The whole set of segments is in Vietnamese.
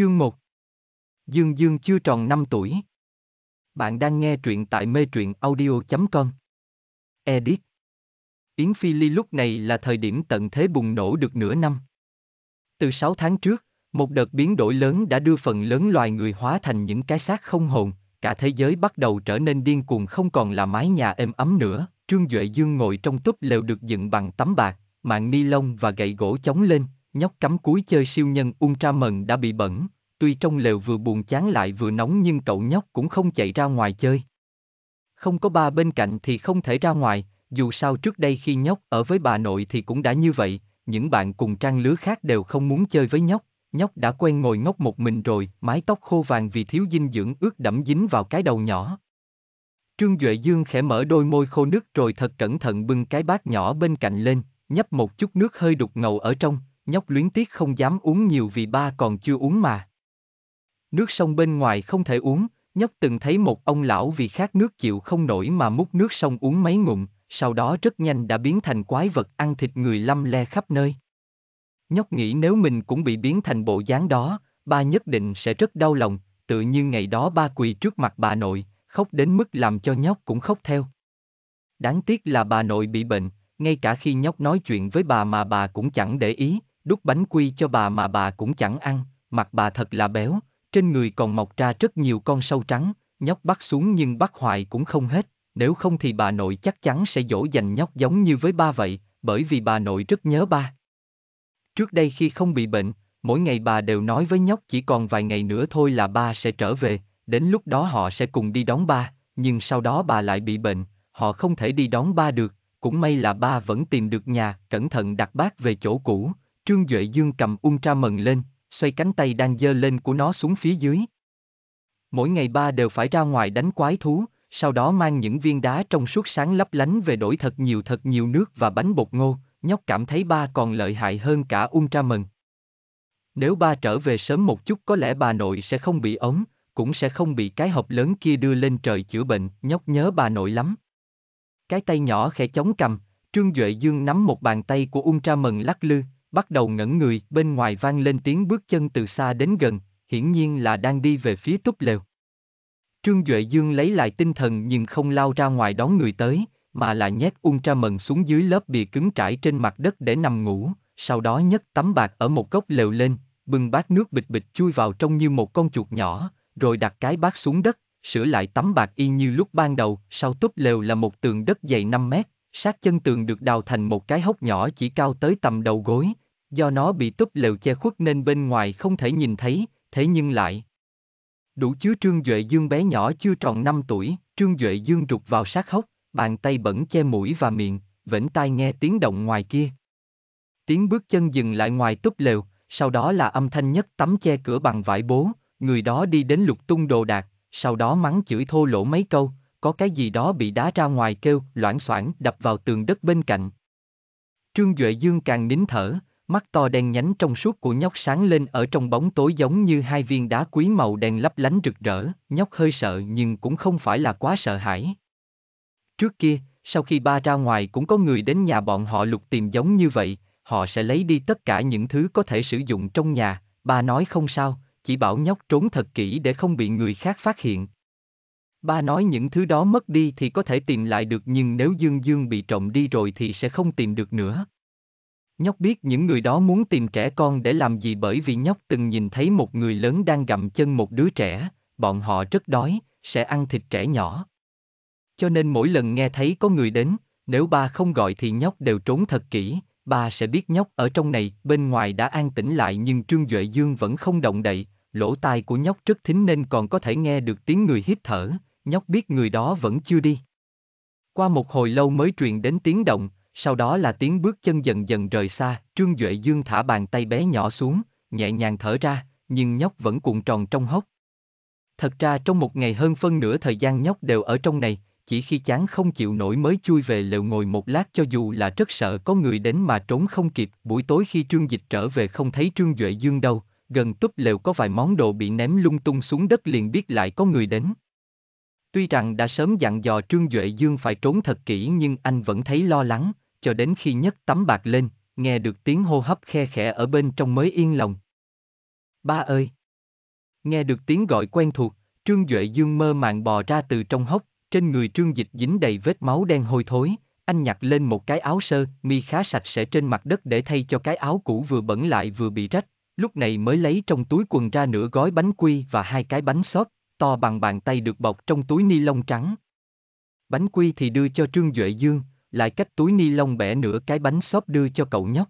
Chương 1 Dương Dương chưa tròn 5 tuổi. Bạn đang nghe truyện tại mê truyện audio.com. Edit. Yến Phi Ly lúc này là thời điểm tận thế bùng nổ được nửa năm. Từ 6 tháng trước, một đợt biến đổi lớn đã đưa phần lớn loài người hóa thành những cái xác không hồn, cả thế giới bắt đầu trở nên điên cuồng không còn là mái nhà êm ấm nữa. Trương Duệ Dương ngồi trong túp lều được dựng bằng tấm bạc, mạng ni lông và gậy gỗ chống lên, Nhóc cắm cúi chơi siêu nhân Ultraman đã bị bẩn, tuy trong lều vừa buồn chán lại vừa nóng nhưng cậu nhóc cũng không chạy ra ngoài chơi. Không có ba bên cạnh thì không thể ra ngoài, dù sao trước đây khi nhóc ở với bà nội thì cũng đã như vậy, những bạn cùng trang lứa khác đều không muốn chơi với nhóc, nhóc đã quen ngồi ngốc một mình rồi, mái tóc khô vàng vì thiếu dinh dưỡng ướt đẫm dính vào cái đầu nhỏ. Trương Duệ Dương khẽ mở đôi môi khô nước rồi thật cẩn thận bưng cái bát nhỏ bên cạnh lên, nhấp một chút nước hơi đục ngầu ở trong, nhóc luyến tiếc không dám uống nhiều vì ba còn chưa uống mà. Nước sông bên ngoài không thể uống, nhóc từng thấy một ông lão vì khát nước chịu không nổi mà múc nước sông uống mấy ngụm, sau đó rất nhanh đã biến thành quái vật ăn thịt người lăm le khắp nơi. Nhóc nghĩ nếu mình cũng bị biến thành bộ dáng đó, ba nhất định sẽ rất đau lòng, tự như ngày đó ba quỳ trước mặt bà nội, khóc đến mức làm cho nhóc cũng khóc theo. Đáng tiếc là bà nội bị bệnh, ngay cả khi nhóc nói chuyện với bà mà bà cũng chẳng để ý, đút bánh quy cho bà mà bà cũng chẳng ăn, mặt bà thật là béo, trên người còn mọc ra rất nhiều con sâu trắng, nhóc bắt xuống nhưng bắt hoài cũng không hết, nếu không thì bà nội chắc chắn sẽ dỗ dành nhóc giống như với ba vậy, bởi vì bà nội rất nhớ ba. Trước đây khi không bị bệnh, mỗi ngày bà đều nói với nhóc chỉ còn vài ngày nữa thôi là ba sẽ trở về, đến lúc đó họ sẽ cùng đi đón ba, nhưng sau đó bà lại bị bệnh, họ không thể đi đón ba được, cũng may là ba vẫn tìm được nhà, cẩn thận đặt bác về chỗ cũ, Trương Duệ Dương cầm Ultra mần lên, xoay cánh tay đang dơ lên của nó xuống phía dưới. Mỗi ngày ba đều phải ra ngoài đánh quái thú, sau đó mang những viên đá trong suốt sáng lấp lánh về đổi thật nhiều thật nhiều nước và bánh bột ngô, nhóc cảm thấy ba còn lợi hại hơn cả Ultra mần. Nếu ba trở về sớm một chút có lẽ bà nội sẽ không bị ống, cũng sẽ không bị cái hộp lớn kia đưa lên trời chữa bệnh, nhóc nhớ bà nội lắm. Cái tay nhỏ khẽ chống cầm, Trương Duệ Dương nắm một bàn tay của Ultra mần lắc lư, bắt đầu ngẩn người, bên ngoài vang lên tiếng bước chân từ xa đến gần, hiển nhiên là đang đi về phía túp lều. Trương Duệ Dương lấy lại tinh thần nhưng không lao ra ngoài đón người tới, mà là nhét Ultra Mần xuống dưới lớp bìa cứng trải trên mặt đất để nằm ngủ, sau đó nhấc tấm bạc ở một góc lều lên, bưng bát nước bịch bịch chui vào trong như một con chuột nhỏ, rồi đặt cái bát xuống đất, sửa lại tấm bạc y như lúc ban đầu, sau túp lều là một tường đất dày 5 mét, sát chân tường được đào thành một cái hốc nhỏ chỉ cao tới tầm đầu gối, do nó bị túp lều che khuất nên bên ngoài không thể nhìn thấy, thế nhưng lại. Đủ chứa Trương Duệ Dương bé nhỏ chưa tròn 5 tuổi, Trương Duệ Dương rụt vào sát hốc, bàn tay bẩn che mũi và miệng, vẫn tai nghe tiếng động ngoài kia. Tiếng bước chân dừng lại ngoài túp lều, sau đó là âm thanh nhất tấm che cửa bằng vải bố, người đó đi đến lục tung đồ đạc, sau đó mắng chửi thô lỗ mấy câu, có cái gì đó bị đá ra ngoài kêu, loãng xoảng đập vào tường đất bên cạnh. Trương Duệ Dương càng nín thở, Mắt to đen nhánh trong suốt của nhóc sáng lên ở trong bóng tối giống như hai viên đá quý màu đen lấp lánh rực rỡ, nhóc hơi sợ nhưng cũng không phải là quá sợ hãi. Trước kia, sau khi ba ra ngoài cũng có người đến nhà bọn họ lục tìm giống như vậy, họ sẽ lấy đi tất cả những thứ có thể sử dụng trong nhà, ba nói không sao, chỉ bảo nhóc trốn thật kỹ để không bị người khác phát hiện. Ba nói những thứ đó mất đi thì có thể tìm lại được nhưng nếu Dương Dương bị trộm đi rồi thì sẽ không tìm được nữa. Nhóc biết những người đó muốn tìm trẻ con để làm gì bởi vì nhóc từng nhìn thấy một người lớn đang gặm chân một đứa trẻ, bọn họ rất đói, sẽ ăn thịt trẻ nhỏ. Cho nên mỗi lần nghe thấy có người đến, nếu ba không gọi thì nhóc đều trốn thật kỹ, ba sẽ biết nhóc ở trong này, bên ngoài đã an tĩnh lại nhưng Trương Duệ Dương vẫn không động đậy, lỗ tai của nhóc rất thính nên còn có thể nghe được tiếng người hít thở, nhóc biết người đó vẫn chưa đi. Qua một hồi lâu mới truyền đến tiếng động, sau đó là tiếng bước chân dần dần rời xa, Trương Duệ Dương thả bàn tay bé nhỏ xuống, nhẹ nhàng thở ra, nhưng nhóc vẫn cuộn tròn trong hốc. Thật ra trong một ngày hơn phân nửa thời gian nhóc đều ở trong này, chỉ khi chán không chịu nổi mới chui về lều ngồi một lát cho dù là rất sợ có người đến mà trốn không kịp. Buổi tối khi Trương Dịch trở về không thấy Trương Duệ Dương đâu, gần túp lều có vài món đồ bị ném lung tung xuống đất liền biết lại có người đến. Tuy rằng đã sớm dặn dò Trương Duệ Dương phải trốn thật kỹ nhưng anh vẫn thấy lo lắng, cho đến khi nhấc tấm bạc lên, nghe được tiếng hô hấp khe khẽ ở bên trong mới yên lòng. Ba ơi! Nghe được tiếng gọi quen thuộc, Trương Duệ Dương mơ màng bò ra từ trong hốc, trên người Trương Dịch dính đầy vết máu đen hôi thối, anh nhặt lên một cái áo sơ, mi khá sạch sẽ trên mặt đất để thay cho cái áo cũ vừa bẩn lại vừa bị rách, lúc này mới lấy trong túi quần ra nửa gói bánh quy và hai cái bánh xốp, to bằng bàn tay được bọc trong túi ni lông trắng. Bánh quy thì đưa cho Trương Duệ Dương, lại cách túi ni lông bẻ nửa cái bánh xốp đưa cho cậu nhóc.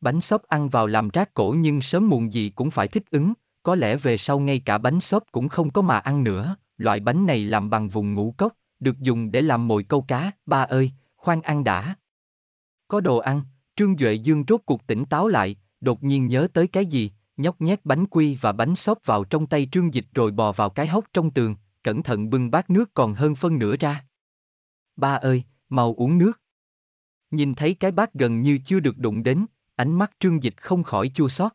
Bánh xốp ăn vào làm rác cổ nhưng sớm muộn gì cũng phải thích ứng, có lẽ về sau ngay cả bánh xốp cũng không có mà ăn nữa, loại bánh này làm bằng vùng ngũ cốc, được dùng để làm mồi câu cá, ba ơi, khoan ăn đã. Có đồ ăn, Trương Duệ Dương rốt cuộc tỉnh táo lại, đột nhiên nhớ tới cái gì, nhóc nhét bánh quy và bánh xốp vào trong tay trương dịch rồi bò vào cái hốc trong tường, cẩn thận bưng bát nước còn hơn phân nửa ra. Ba ơi, mau uống nước. Nhìn thấy cái bát gần như chưa được đụng đến, ánh mắt trương dịch không khỏi chua xót.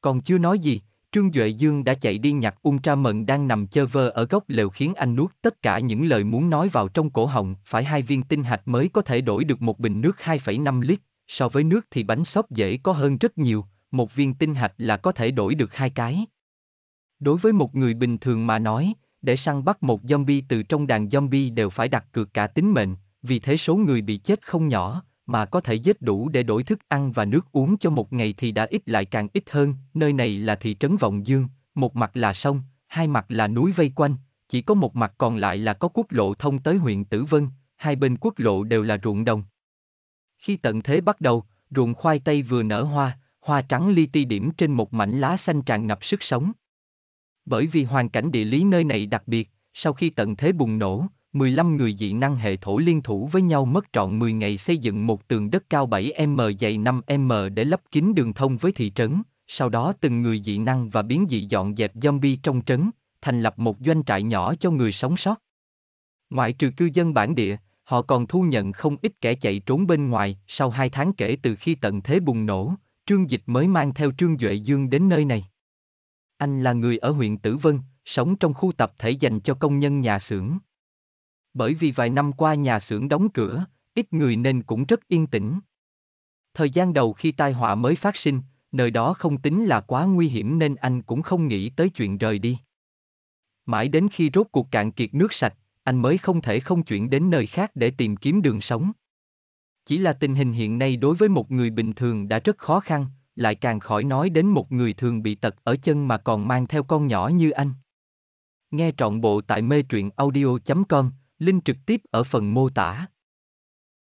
Còn chưa nói gì, Trương Duệ Dương đã chạy đi nhặt Ultra Mận đang nằm chơ vơ ở góc lều khiến anh nuốt tất cả những lời muốn nói vào trong cổ họng, phải hai viên tinh hạch mới có thể đổi được một bình nước 2,5 lít, so với nước thì bánh xốp dễ có hơn rất nhiều, một viên tinh hạch là có thể đổi được hai cái. Đối với một người bình thường mà nói, để săn bắt một zombie từ trong đàn zombie đều phải đặt cược cả tính mệnh, vì thế số người bị chết không nhỏ, mà có thể giết đủ để đổi thức ăn và nước uống cho một ngày thì đã ít lại càng ít hơn, nơi này là thị trấn Vọng Dương, một mặt là sông, hai mặt là núi vây quanh, chỉ có một mặt còn lại là có quốc lộ thông tới huyện Tử Vân, hai bên quốc lộ đều là ruộng đồng. Khi tận thế bắt đầu, ruộng khoai tây vừa nở hoa, hoa trắng li ti điểm trên một mảnh lá xanh tràn ngập sức sống. Bởi vì hoàn cảnh địa lý nơi này đặc biệt, sau khi tận thế bùng nổ, 15 người dị năng hệ thổ liên thủ với nhau mất trọn 10 ngày xây dựng một tường đất cao 7m dày 5m để lấp kín đường thông với thị trấn, sau đó từng người dị năng và biến dị dọn dẹp zombie trong trấn, thành lập một doanh trại nhỏ cho người sống sót. Ngoại trừ cư dân bản địa, họ còn thu nhận không ít kẻ chạy trốn bên ngoài sau hai tháng kể từ khi tận thế bùng nổ, Trương Dịch mới mang theo Trương Duệ Dương đến nơi này. Anh là người ở huyện Tử Vân, sống trong khu tập thể dành cho công nhân nhà xưởng. Bởi vì vài năm qua nhà xưởng đóng cửa, ít người nên cũng rất yên tĩnh. Thời gian đầu khi tai họa mới phát sinh, nơi đó không tính là quá nguy hiểm nên anh cũng không nghĩ tới chuyện rời đi. Mãi đến khi rốt cuộc cạn kiệt nước sạch, anh mới không thể không chuyển đến nơi khác để tìm kiếm đường sống. Chỉ là tình hình hiện nay đối với một người bình thường đã rất khó khăn, lại càng khỏi nói đến một người thường bị tật ở chân mà còn mang theo con nhỏ như anh. Nghe trọn bộ tại mê truyện audio.com, link trực tiếp ở phần mô tả.